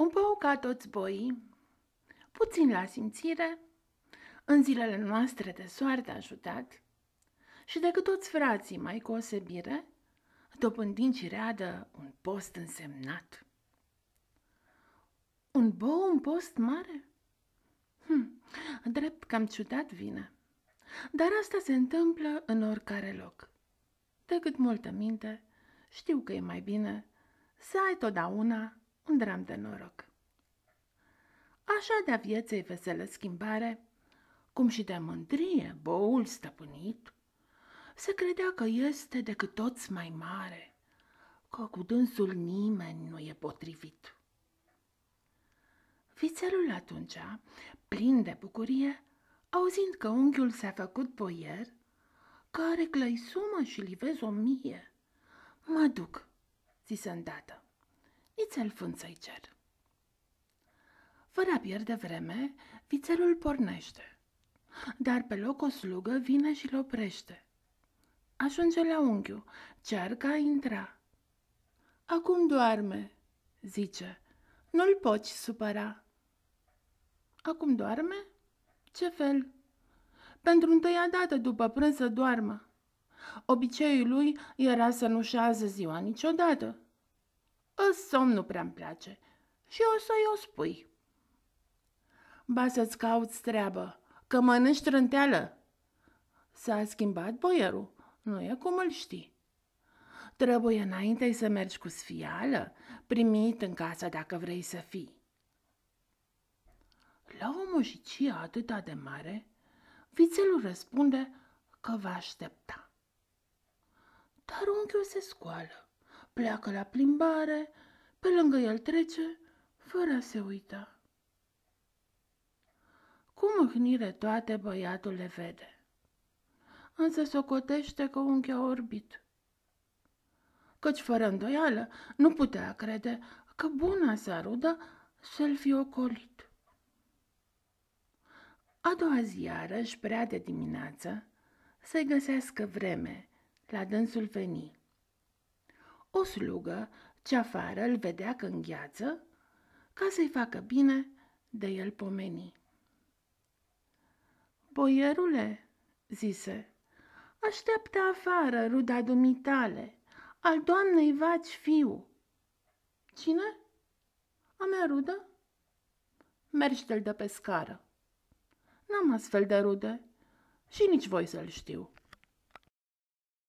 Un bou ca toți boii, puțin la simțire, în zilele noastre de soarte ajutat, și decât toți frații mai cu osebire, dobândind cireadă un post însemnat. Un bou un post mare? Hm, drept cam ciudat vine. Dar asta se întâmplă în oricare loc. cât multă minte, știu că e mai bine să ai totdeauna un dram de noroc. Așa de-a vieței veselă schimbare, cum și de mândrie boul stăpânit, se credea că este decât toți mai mare, că cu dânsul nimeni nu e potrivit. Vițelul atunci, plin de bucurie, auzind că unghiul s-a făcut boier, care clăi sumă și livez o mie. Mă duc, zise îndată. Ițel Funțăicer. Fără a pierde vreme, vițelul pornește, dar pe loc o slugă vine și-l oprește. Ajunge la unghiu, cearcă a intra. Acum doarme, zice, nu-l poți supăra. Acum doarme? Ce fel? Pentru întâia dată după prânz să doarmă. Obiceiul lui era să nu șează ziua niciodată somn nu prea-mi place și o să-i o spui. Ba să-ți cauți treabă, că mănânci trânteală. S-a schimbat boierul, nu e cum îl știi. Trebuie înainte să mergi cu sfială, primit în casă dacă vrei să fii. La o mușicie atâta de mare, vițelul răspunde că va aștepta. Dar unchiul se scoală pleacă la plimbare, pe lângă el trece, fără a se uita. Cu mâhnire toate băiatul le vede, însă socotește că unchi a orbit. Căci fără îndoială nu putea crede că buna sa rudă să-l fi ocolit. A doua zi iarăși, prea de dimineață, să-i găsească vreme la dânsul veni. O slugă ce afară îl vedea că îngheață, ca să-i facă bine de el pomeni. Boierule, zise, așteaptă afară ruda dumitale, al doamnei vaci fiu. Cine? A mea rudă? Mergi de pe scară. N-am astfel de rude și nici voi să-l știu.